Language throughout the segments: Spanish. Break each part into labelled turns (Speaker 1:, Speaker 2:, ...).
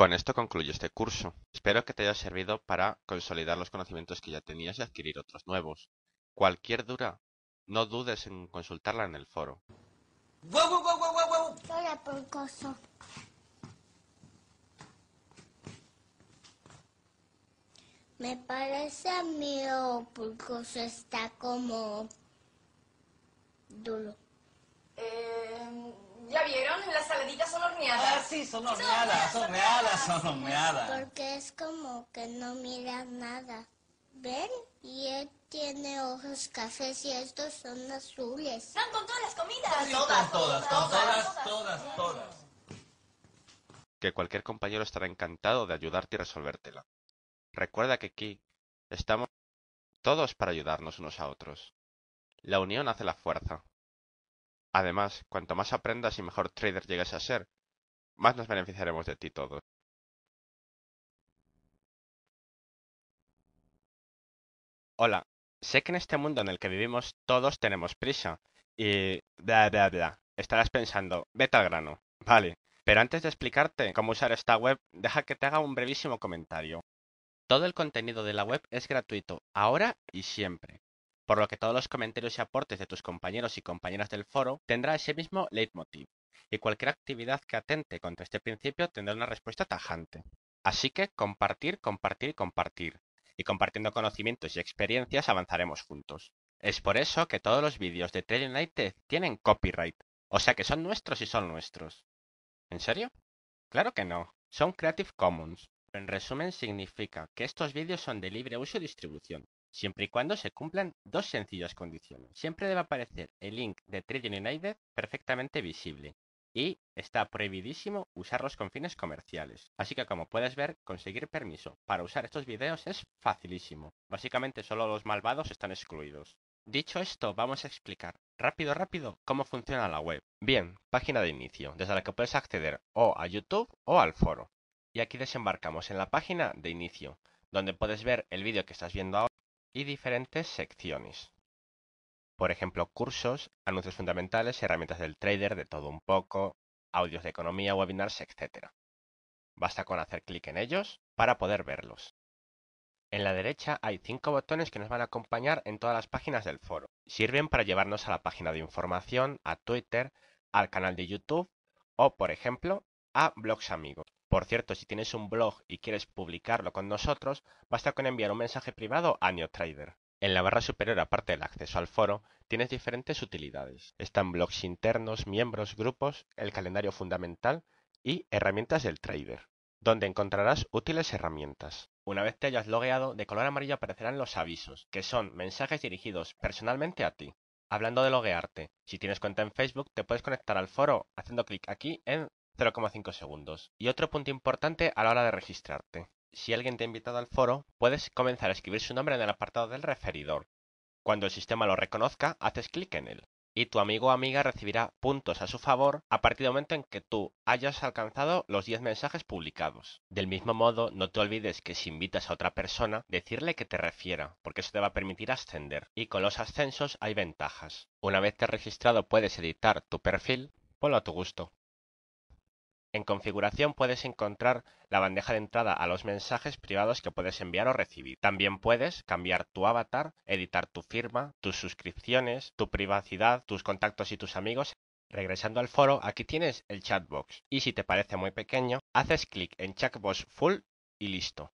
Speaker 1: Con esto concluyo este curso. Espero que te haya servido para consolidar los conocimientos que ya tenías y adquirir otros nuevos. Cualquier duda, no dudes en consultarla en el foro. Hola, pulcoso. Me parece a mí Pulcoso está como duro. Eh, ¿Ya vieron? Las saladitas son horneadas. Ah, sí, son horneadas, son horneadas, son horneadas. Porque es como que no mira nada. ¿Ven? Y él tiene ojos cafés y estos son azules. son con todas las comidas. Todas, todas, todas, todas, todas. Que cualquier compañero estará encantado de ayudarte y resolvértela. Recuerda que aquí estamos todos para ayudarnos unos a otros. La unión hace la fuerza. Además, cuanto más aprendas y mejor trader llegues a ser, más nos beneficiaremos de ti todos. Hola, sé que en este mundo en el que vivimos todos tenemos prisa y bla bla bla. Estarás pensando, vete al grano. Vale, pero antes de explicarte cómo usar esta web, deja que te haga un brevísimo comentario. Todo el contenido de la web es gratuito, ahora y siempre por lo que todos los comentarios y aportes de tus compañeros y compañeras del foro tendrá ese mismo leitmotiv, y cualquier actividad que atente contra este principio tendrá una respuesta tajante. Así que compartir, compartir compartir, y compartiendo conocimientos y experiencias avanzaremos juntos. Es por eso que todos los vídeos de Trail United tienen copyright, o sea que son nuestros y son nuestros. ¿En serio? Claro que no, son Creative Commons. En resumen significa que estos vídeos son de libre uso y distribución, siempre y cuando se cumplan dos sencillas condiciones. Siempre debe aparecer el link de Trading United perfectamente visible y está prohibidísimo usarlos con fines comerciales. Así que como puedes ver, conseguir permiso para usar estos videos es facilísimo. Básicamente solo los malvados están excluidos. Dicho esto, vamos a explicar rápido, rápido cómo funciona la web. Bien, página de inicio, desde la que puedes acceder o a YouTube o al foro. Y aquí desembarcamos en la página de inicio, donde puedes ver el vídeo que estás viendo ahora y diferentes secciones. Por ejemplo, cursos, anuncios fundamentales, herramientas del trader, de todo un poco, audios de economía, webinars, etc. Basta con hacer clic en ellos para poder verlos. En la derecha hay cinco botones que nos van a acompañar en todas las páginas del foro. Sirven para llevarnos a la página de información, a Twitter, al canal de YouTube o, por ejemplo, a blogs amigos. Por cierto, si tienes un blog y quieres publicarlo con nosotros, basta con enviar un mensaje privado a NeoTrader. En la barra superior, aparte del acceso al foro, tienes diferentes utilidades. Están blogs internos, miembros, grupos, el calendario fundamental y herramientas del trader, donde encontrarás útiles herramientas. Una vez te hayas logueado, de color amarillo aparecerán los avisos, que son mensajes dirigidos personalmente a ti. Hablando de loguearte, si tienes cuenta en Facebook, te puedes conectar al foro haciendo clic aquí en 0,5 segundos. Y otro punto importante a la hora de registrarte. Si alguien te ha invitado al foro, puedes comenzar a escribir su nombre en el apartado del referidor. Cuando el sistema lo reconozca, haces clic en él y tu amigo o amiga recibirá puntos a su favor a partir del momento en que tú hayas alcanzado los 10 mensajes publicados. Del mismo modo, no te olvides que si invitas a otra persona, decirle que te refiera, porque eso te va a permitir ascender, y con los ascensos hay ventajas. Una vez te has registrado puedes editar tu perfil, ponlo a tu gusto. En configuración puedes encontrar la bandeja de entrada a los mensajes privados que puedes enviar o recibir. También puedes cambiar tu avatar, editar tu firma, tus suscripciones, tu privacidad, tus contactos y tus amigos. Regresando al foro, aquí tienes el chatbox y si te parece muy pequeño, haces clic en chatbox full y listo.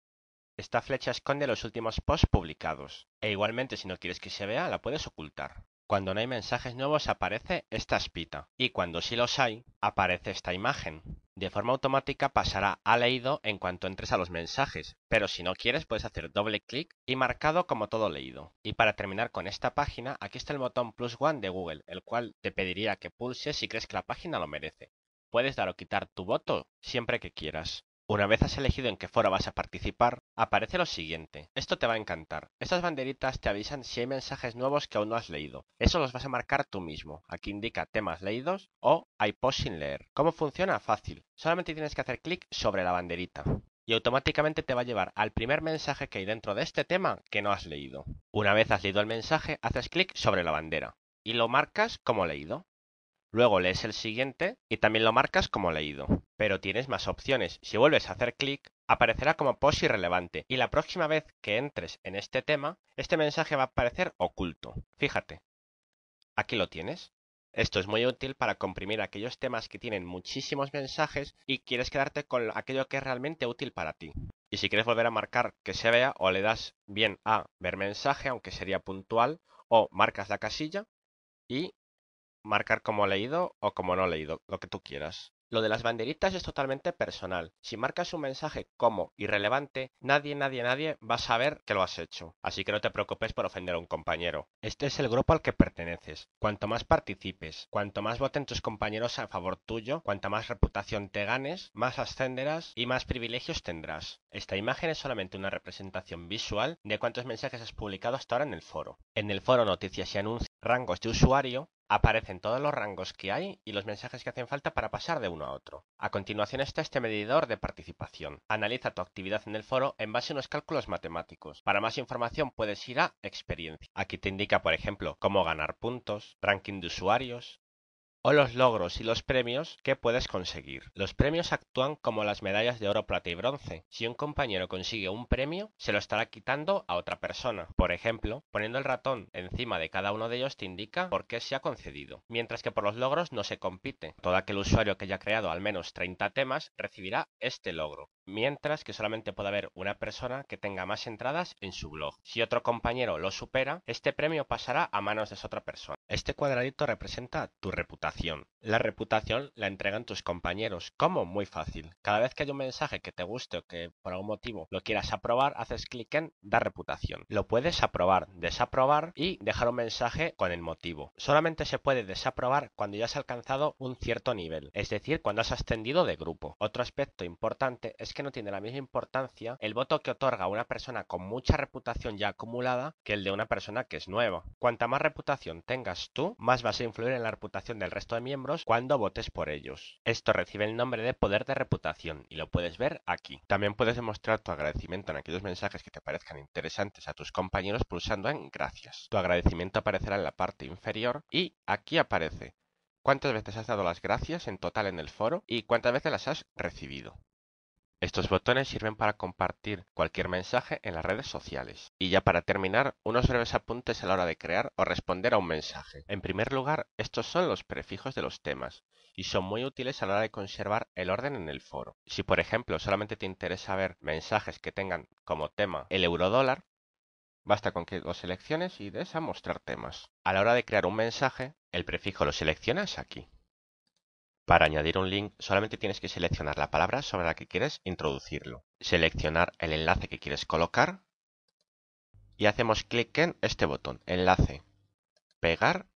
Speaker 1: Esta flecha esconde los últimos posts publicados e igualmente si no quieres que se vea la puedes ocultar. Cuando no hay mensajes nuevos aparece esta espita y cuando sí los hay aparece esta imagen. De forma automática pasará a leído en cuanto entres a los mensajes, pero si no quieres puedes hacer doble clic y marcado como todo leído. Y para terminar con esta página, aquí está el botón plus one de Google, el cual te pediría que pulses si crees que la página lo merece. Puedes dar o quitar tu voto siempre que quieras. Una vez has elegido en qué foro vas a participar, aparece lo siguiente. Esto te va a encantar. Estas banderitas te avisan si hay mensajes nuevos que aún no has leído. Eso los vas a marcar tú mismo. Aquí indica temas leídos o hay posts sin leer. ¿Cómo funciona? Fácil. Solamente tienes que hacer clic sobre la banderita y automáticamente te va a llevar al primer mensaje que hay dentro de este tema que no has leído. Una vez has leído el mensaje, haces clic sobre la bandera y lo marcas como leído. Luego lees el siguiente y también lo marcas como leído. Pero tienes más opciones. Si vuelves a hacer clic, aparecerá como post irrelevante y la próxima vez que entres en este tema, este mensaje va a aparecer oculto. Fíjate. Aquí lo tienes. Esto es muy útil para comprimir aquellos temas que tienen muchísimos mensajes y quieres quedarte con aquello que es realmente útil para ti. Y si quieres volver a marcar que se vea o le das bien a ver mensaje, aunque sería puntual, o marcas la casilla y marcar como leído o como no leído, lo que tú quieras. Lo de las banderitas es totalmente personal. Si marcas un mensaje como irrelevante, nadie, nadie, nadie va a saber que lo has hecho. Así que no te preocupes por ofender a un compañero. Este es el grupo al que perteneces. Cuanto más participes, cuanto más voten tus compañeros a favor tuyo, cuanta más reputación te ganes, más ascenderás y más privilegios tendrás. Esta imagen es solamente una representación visual de cuántos mensajes has publicado hasta ahora en el foro. En el foro Noticias y Anuncios, rangos de usuario, Aparecen todos los rangos que hay y los mensajes que hacen falta para pasar de uno a otro. A continuación está este medidor de participación. Analiza tu actividad en el foro en base a unos cálculos matemáticos. Para más información puedes ir a experiencia. Aquí te indica, por ejemplo, cómo ganar puntos, ranking de usuarios, o los logros y los premios que puedes conseguir. Los premios actúan como las medallas de oro, plata y bronce. Si un compañero consigue un premio, se lo estará quitando a otra persona. Por ejemplo, poniendo el ratón encima de cada uno de ellos te indica por qué se ha concedido, mientras que por los logros no se compite. Todo aquel usuario que haya creado al menos 30 temas recibirá este logro mientras que solamente puede haber una persona que tenga más entradas en su blog. Si otro compañero lo supera, este premio pasará a manos de esa otra persona. Este cuadradito representa tu reputación. La reputación la entregan tus compañeros. ¿Cómo? Muy fácil. Cada vez que hay un mensaje que te guste o que por algún motivo lo quieras aprobar, haces clic en dar reputación. Lo puedes aprobar, desaprobar y dejar un mensaje con el motivo. Solamente se puede desaprobar cuando ya has alcanzado un cierto nivel, es decir, cuando has ascendido de grupo. Otro aspecto importante es que no tiene la misma importancia el voto que otorga una persona con mucha reputación ya acumulada que el de una persona que es nueva. Cuanta más reputación tengas tú, más vas a influir en la reputación del resto de miembros cuando votes por ellos. Esto recibe el nombre de poder de reputación y lo puedes ver aquí. También puedes demostrar tu agradecimiento en aquellos mensajes que te parezcan interesantes a tus compañeros pulsando en gracias. Tu agradecimiento aparecerá en la parte inferior y aquí aparece cuántas veces has dado las gracias en total en el foro y cuántas veces las has recibido. Estos botones sirven para compartir cualquier mensaje en las redes sociales. Y ya para terminar, unos breves apuntes a la hora de crear o responder a un mensaje. En primer lugar, estos son los prefijos de los temas y son muy útiles a la hora de conservar el orden en el foro. Si por ejemplo solamente te interesa ver mensajes que tengan como tema el eurodólar, Basta con que lo selecciones y des a mostrar temas. A la hora de crear un mensaje, el prefijo lo seleccionas aquí. Para añadir un link solamente tienes que seleccionar la palabra sobre la que quieres introducirlo, seleccionar el enlace que quieres colocar y hacemos clic en este botón, enlace, pegar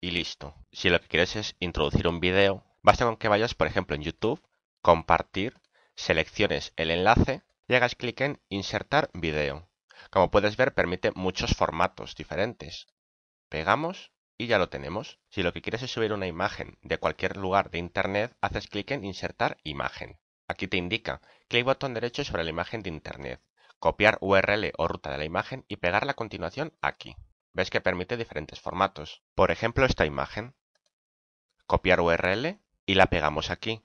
Speaker 1: y listo. Si lo que quieres es introducir un video, basta con que vayas por ejemplo en YouTube, compartir, selecciones el enlace y hagas clic en insertar video. Como puedes ver permite muchos formatos diferentes. Pegamos y ya lo tenemos. Si lo que quieres es subir una imagen de cualquier lugar de Internet, haces clic en Insertar imagen. Aquí te indica clic botón derecho sobre la imagen de Internet, copiar URL o ruta de la imagen y pegarla a continuación aquí. Ves que permite diferentes formatos. Por ejemplo, esta imagen. Copiar URL y la pegamos aquí.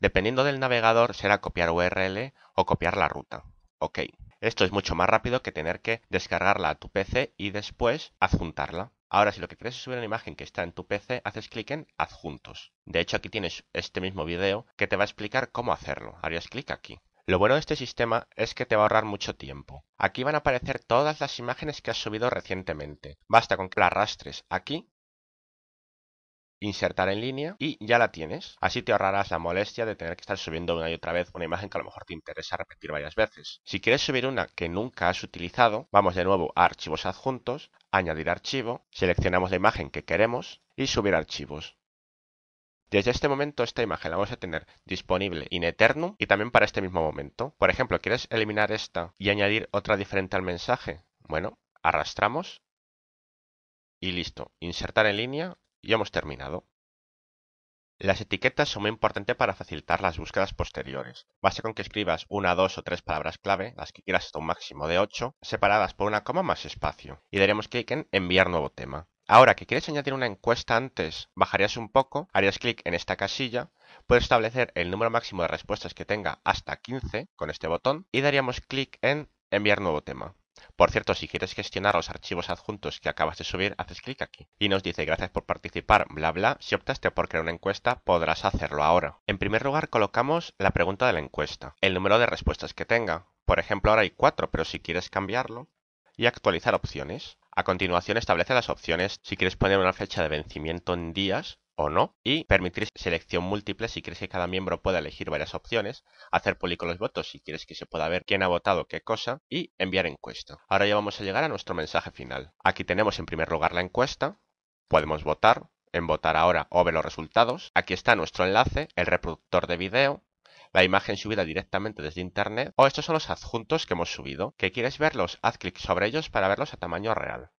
Speaker 1: Dependiendo del navegador será copiar URL o copiar la ruta. OK. Esto es mucho más rápido que tener que descargarla a tu PC y después adjuntarla. Ahora, si lo que quieres es subir una imagen que está en tu PC, haces clic en Adjuntos. De hecho, aquí tienes este mismo video que te va a explicar cómo hacerlo. Harías clic aquí. Lo bueno de este sistema es que te va a ahorrar mucho tiempo. Aquí van a aparecer todas las imágenes que has subido recientemente. Basta con que las arrastres aquí insertar en línea y ya la tienes. Así te ahorrarás la molestia de tener que estar subiendo una y otra vez una imagen que a lo mejor te interesa repetir varias veces. Si quieres subir una que nunca has utilizado, vamos de nuevo a archivos adjuntos, añadir archivo, seleccionamos la imagen que queremos y subir archivos. Desde este momento esta imagen la vamos a tener disponible in eternum y también para este mismo momento. Por ejemplo, ¿quieres eliminar esta y añadir otra diferente al mensaje? Bueno, arrastramos y listo. Insertar en línea y hemos terminado. Las etiquetas son muy importantes para facilitar las búsquedas posteriores. Basta con que escribas una, dos o tres palabras clave, las que quieras hasta un máximo de ocho, separadas por una coma más espacio, y daríamos clic en enviar nuevo tema. Ahora que quieres añadir una encuesta antes, bajarías un poco, harías clic en esta casilla, puedes establecer el número máximo de respuestas que tenga hasta 15 con este botón y daríamos clic en enviar nuevo tema. Por cierto, si quieres gestionar los archivos adjuntos que acabas de subir, haces clic aquí y nos dice gracias por participar, bla bla. Si optaste por crear una encuesta, podrás hacerlo ahora. En primer lugar, colocamos la pregunta de la encuesta, el número de respuestas que tenga. Por ejemplo, ahora hay cuatro, pero si quieres cambiarlo y actualizar opciones. A continuación establece las opciones. Si quieres poner una fecha de vencimiento en días, o no y permitir selección múltiple si quieres que cada miembro pueda elegir varias opciones, hacer público los votos si quieres que se pueda ver quién ha votado qué cosa y enviar encuesta. Ahora ya vamos a llegar a nuestro mensaje final. Aquí tenemos en primer lugar la encuesta, podemos votar, en votar ahora o ver los resultados. Aquí está nuestro enlace, el reproductor de vídeo, la imagen subida directamente desde internet o estos son los adjuntos que hemos subido. Que quieres verlos, haz clic sobre ellos para verlos a tamaño real.